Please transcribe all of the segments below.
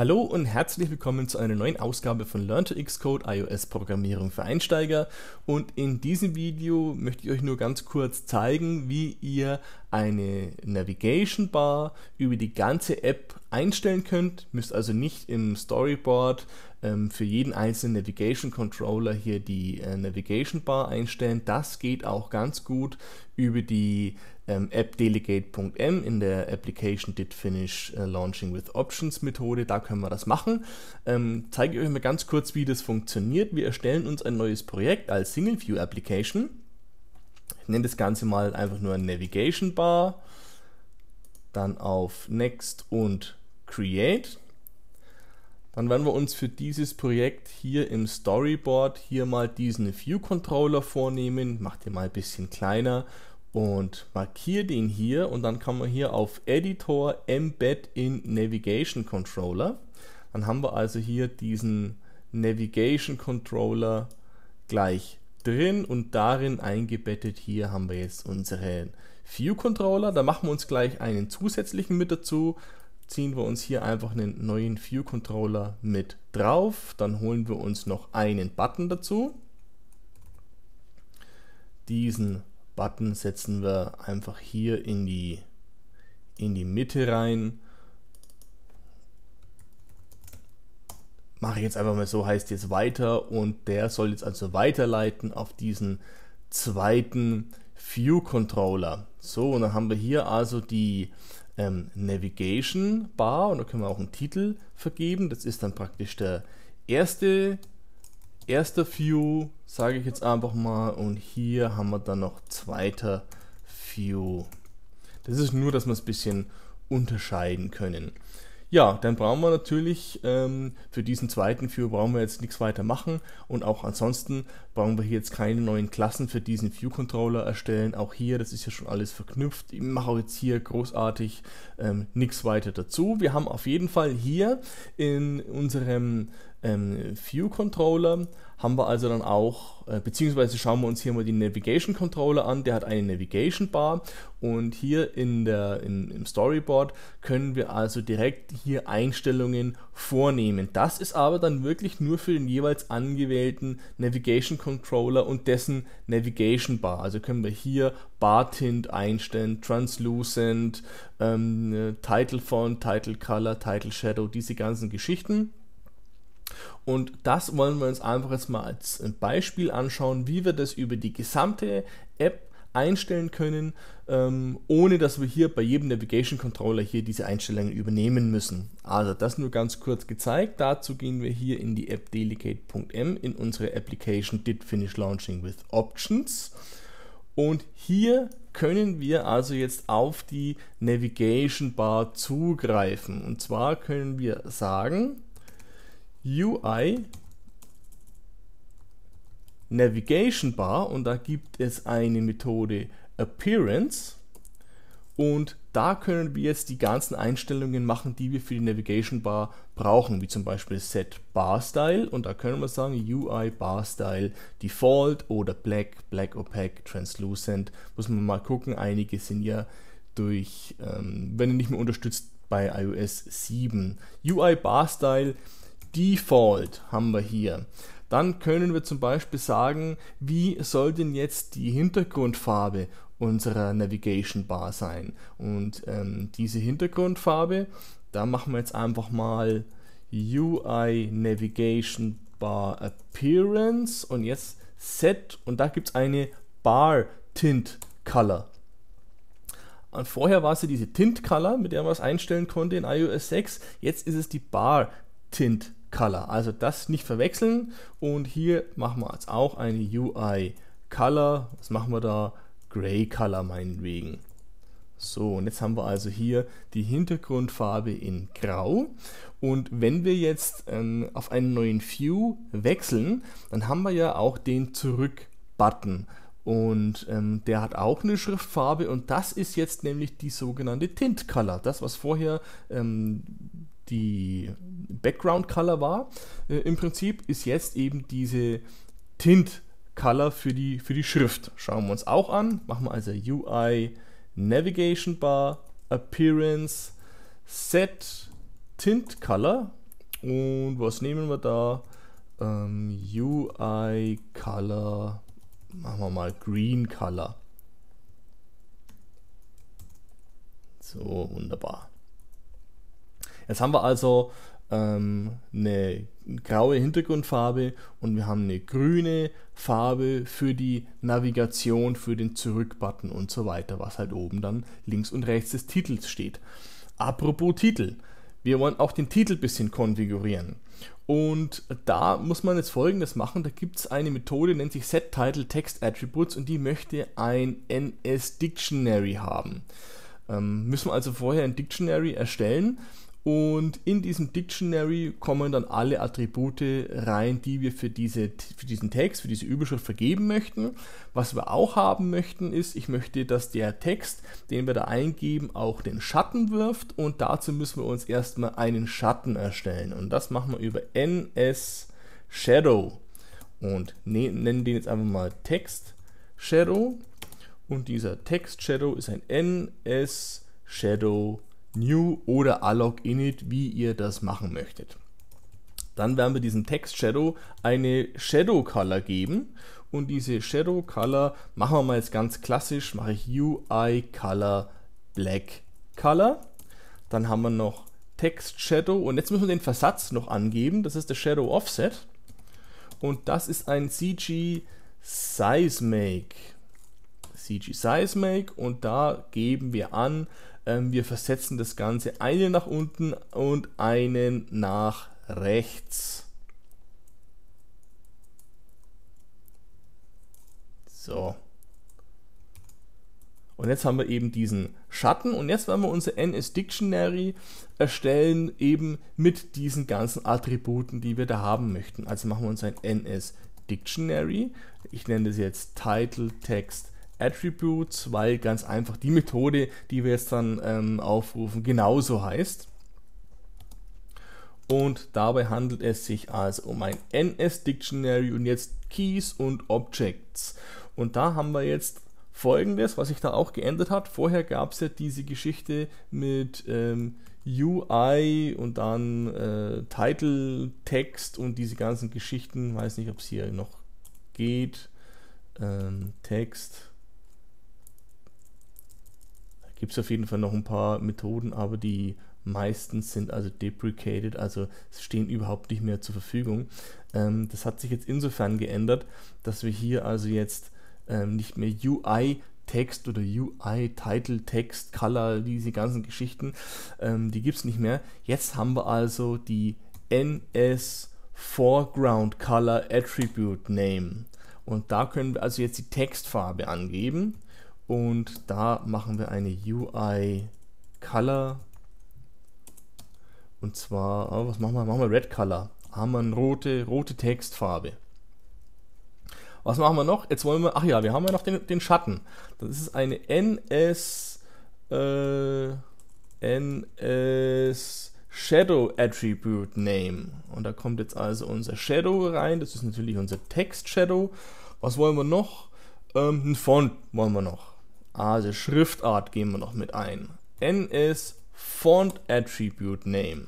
Hallo und herzlich willkommen zu einer neuen Ausgabe von Learn to Xcode iOS Programmierung für Einsteiger. Und in diesem Video möchte ich euch nur ganz kurz zeigen, wie ihr eine Navigation Bar über die ganze App einstellen könnt. Müsst also nicht im Storyboard ähm, für jeden einzelnen Navigation Controller hier die äh, Navigation Bar einstellen. Das geht auch ganz gut über die ähm, appdelegate.m in der Application Did Finish äh, Launching with Options Methode. Da können wir das machen. Ähm, zeige ich euch mal ganz kurz, wie das funktioniert. Wir erstellen uns ein neues Projekt als Single View Application. Ich nenne das Ganze mal einfach nur Navigation Bar. Dann auf Next und Create. Dann werden wir uns für dieses Projekt hier im Storyboard hier mal diesen View Controller vornehmen. Mach den mal ein bisschen kleiner und markiere den hier und dann kann man hier auf Editor Embed in Navigation Controller. Dann haben wir also hier diesen Navigation Controller gleich drin und darin eingebettet hier haben wir jetzt unseren View Controller. Da machen wir uns gleich einen zusätzlichen mit dazu ziehen wir uns hier einfach einen neuen View Controller mit drauf. Dann holen wir uns noch einen Button dazu. Diesen Button setzen wir einfach hier in die, in die Mitte rein. Mache ich jetzt einfach mal so, heißt jetzt weiter und der soll jetzt also weiterleiten auf diesen zweiten View Controller. So, und dann haben wir hier also die, ähm, Navigation Bar und da können wir auch einen Titel vergeben. Das ist dann praktisch der erste, erste View, sage ich jetzt einfach mal. Und hier haben wir dann noch zweiter View. Das ist nur, dass wir es ein bisschen unterscheiden können. Ja, dann brauchen wir natürlich ähm, für diesen zweiten View brauchen wir jetzt nichts weiter machen und auch ansonsten brauchen wir hier jetzt keine neuen Klassen für diesen View Controller erstellen. Auch hier, das ist ja schon alles verknüpft. Ich mache jetzt hier großartig ähm, nichts weiter dazu. Wir haben auf jeden Fall hier in unserem ähm, View-Controller haben wir also dann auch, äh, beziehungsweise schauen wir uns hier mal den Navigation-Controller an, der hat eine Navigation-Bar und hier in der, in, im Storyboard können wir also direkt hier Einstellungen vornehmen. Das ist aber dann wirklich nur für den jeweils angewählten Navigation-Controller und dessen Navigation-Bar. Also können wir hier Bar-Tint einstellen, Translucent, ähm, äh, Title-Font, Title-Color, Title-Shadow, diese ganzen Geschichten. Und das wollen wir uns einfach jetzt mal als Beispiel anschauen, wie wir das über die gesamte App einstellen können, ähm, ohne dass wir hier bei jedem Navigation Controller hier diese Einstellungen übernehmen müssen. Also das nur ganz kurz gezeigt. Dazu gehen wir hier in die App Delegate.m in unsere Application Did Finish Launching with Options. Und hier können wir also jetzt auf die Navigation Bar zugreifen. Und zwar können wir sagen, UI Navigation Bar und da gibt es eine Methode Appearance und da können wir jetzt die ganzen Einstellungen machen, die wir für die Navigation Bar brauchen, wie zum Beispiel Set Bar Style und da können wir sagen UI Bar Style Default oder Black, Black Opaque, Translucent. Muss man mal gucken, einige sind ja durch, ähm, wenn nicht mehr unterstützt, bei iOS 7. UI Bar Style Default haben wir hier. Dann können wir zum Beispiel sagen, wie soll denn jetzt die Hintergrundfarbe unserer Navigation Bar sein. Und ähm, diese Hintergrundfarbe, da machen wir jetzt einfach mal UI Navigation Bar Appearance und jetzt Set und da gibt es eine Bar Tint Color. Und vorher war es ja diese Tint Color, mit der man es einstellen konnte in iOS 6. Jetzt ist es die Bar Tint Color. Color. Also das nicht verwechseln. Und hier machen wir jetzt auch eine UI Color. Was machen wir da? Gray Color meinetwegen. So, und jetzt haben wir also hier die Hintergrundfarbe in Grau. Und wenn wir jetzt ähm, auf einen neuen View wechseln, dann haben wir ja auch den Zurück-Button. Und ähm, der hat auch eine Schriftfarbe und das ist jetzt nämlich die sogenannte Tint Color. Das, was vorher ähm, die Background Color war, äh, im Prinzip ist jetzt eben diese Tint Color für die, für die Schrift. Schauen wir uns auch an. Machen wir also UI Navigation Bar, Appearance, Set, Tint Color. Und was nehmen wir da? Ähm, UI Color, machen wir mal Green Color. So, wunderbar. Jetzt haben wir also ähm, eine graue Hintergrundfarbe und wir haben eine grüne Farbe für die Navigation, für den Zurück-Button und so weiter, was halt oben dann links und rechts des Titels steht. Apropos Titel, wir wollen auch den Titel ein bisschen konfigurieren. Und da muss man jetzt folgendes machen: Da gibt es eine Methode, nennt sich SetTitleTextAttributes und die möchte ein NS Dictionary haben. Ähm, müssen wir also vorher ein Dictionary erstellen und in diesem Dictionary kommen dann alle Attribute rein, die wir für, diese, für diesen Text, für diese Überschrift vergeben möchten. Was wir auch haben möchten, ist, ich möchte, dass der Text, den wir da eingeben, auch den Schatten wirft. Und dazu müssen wir uns erstmal einen Schatten erstellen. Und das machen wir über NS Shadow. Und ne-, nennen den jetzt einfach mal Text Shadow. Und dieser Text Shadow ist ein NS Shadow new oder alloc init, wie ihr das machen möchtet. Dann werden wir diesem Text Shadow eine Shadow Color geben und diese Shadow Color machen wir mal jetzt ganz klassisch, mache ich UI Color Black Color. Dann haben wir noch Text Shadow und jetzt müssen wir den Versatz noch angeben, das ist der Shadow Offset und das ist ein CG Seismic. CG Seismic und da geben wir an, ähm, wir versetzen das Ganze einen nach unten und einen nach rechts. So. Und jetzt haben wir eben diesen Schatten und jetzt werden wir unser NS Dictionary erstellen eben mit diesen ganzen Attributen, die wir da haben möchten. Also machen wir uns ein NS Dictionary. Ich nenne das jetzt Title Text Attributes, weil ganz einfach die Methode, die wir jetzt dann ähm, aufrufen, genauso heißt. Und dabei handelt es sich also um ein NS-Dictionary und jetzt Keys und Objects. Und da haben wir jetzt folgendes, was sich da auch geändert hat. Vorher gab es ja diese Geschichte mit ähm, UI und dann äh, Title, Text und diese ganzen Geschichten. Weiß nicht, ob es hier noch geht. Ähm, Text gibt es auf jeden Fall noch ein paar Methoden, aber die meisten sind also deprecated, also stehen überhaupt nicht mehr zur Verfügung. Ähm, das hat sich jetzt insofern geändert, dass wir hier also jetzt ähm, nicht mehr UI Text oder UI, Title, Text, Color, diese ganzen Geschichten, ähm, die gibt es nicht mehr. Jetzt haben wir also die NS Foreground Color Attribute Name. Und da können wir also jetzt die Textfarbe angeben und da machen wir eine UI Color und zwar, oh, was machen wir? Machen wir Red Color. Haben wir eine rote, rote Textfarbe. Was machen wir noch? Jetzt wollen wir, ach ja, wir haben ja noch den, den Schatten. Das ist eine NS, äh, NS Shadow Attribute Name. Und da kommt jetzt also unser Shadow rein. Das ist natürlich unser Text Shadow. Was wollen wir noch? Ähm, ein Font wollen wir noch. Also Schriftart gehen wir noch mit ein. N ist Font Attribute Name.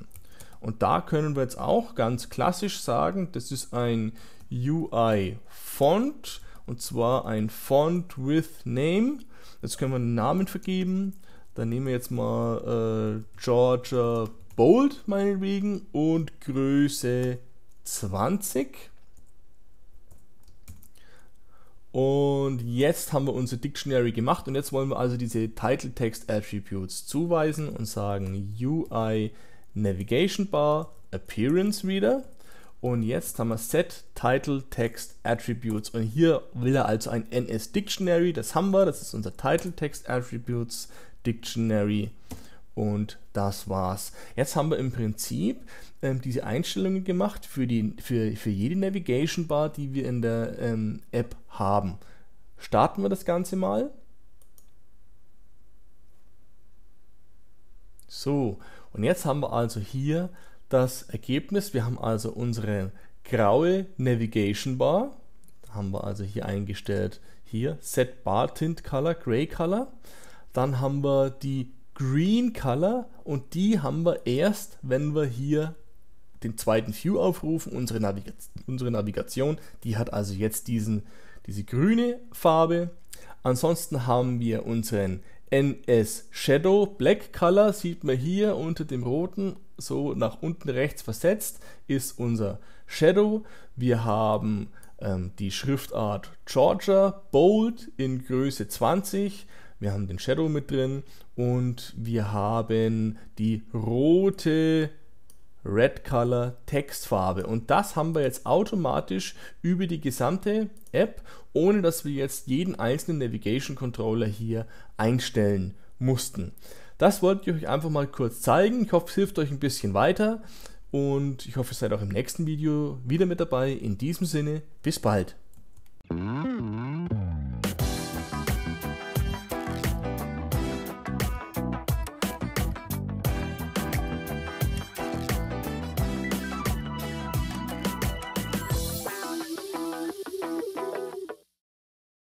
Und da können wir jetzt auch ganz klassisch sagen, das ist ein UI Font und zwar ein Font with Name. Jetzt können wir einen Namen vergeben. Dann nehmen wir jetzt mal äh, Georgia Bold meinetwegen und Größe 20. Und jetzt haben wir unser Dictionary gemacht und jetzt wollen wir also diese Title Text Attributes zuweisen und sagen UI Navigation Bar Appearance Reader. Und jetzt haben wir Set Title Text Attributes und hier will er also ein NS Dictionary, das haben wir, das ist unser Title Text Attributes Dictionary. Und das war's. Jetzt haben wir im Prinzip ähm, diese Einstellungen gemacht für, die, für, für jede Navigation Bar, die wir in der ähm, App haben. Starten wir das Ganze mal. So, und jetzt haben wir also hier das Ergebnis. Wir haben also unsere graue Navigation Bar. Da haben wir also hier eingestellt, hier Set Bar Tint Color, Gray Color. Dann haben wir die Green Color und die haben wir erst, wenn wir hier den zweiten View aufrufen, unsere, Naviga unsere Navigation, die hat also jetzt diesen, diese grüne Farbe. Ansonsten haben wir unseren NS Shadow Black Color, sieht man hier unter dem roten, so nach unten rechts versetzt, ist unser Shadow. Wir haben ähm, die Schriftart Georgia Bold in Größe 20 wir haben den Shadow mit drin und wir haben die rote Red Color Textfarbe. Und das haben wir jetzt automatisch über die gesamte App, ohne dass wir jetzt jeden einzelnen Navigation Controller hier einstellen mussten. Das wollte ich euch einfach mal kurz zeigen. Ich hoffe, es hilft euch ein bisschen weiter. Und ich hoffe, ihr seid auch im nächsten Video wieder mit dabei. In diesem Sinne, bis bald.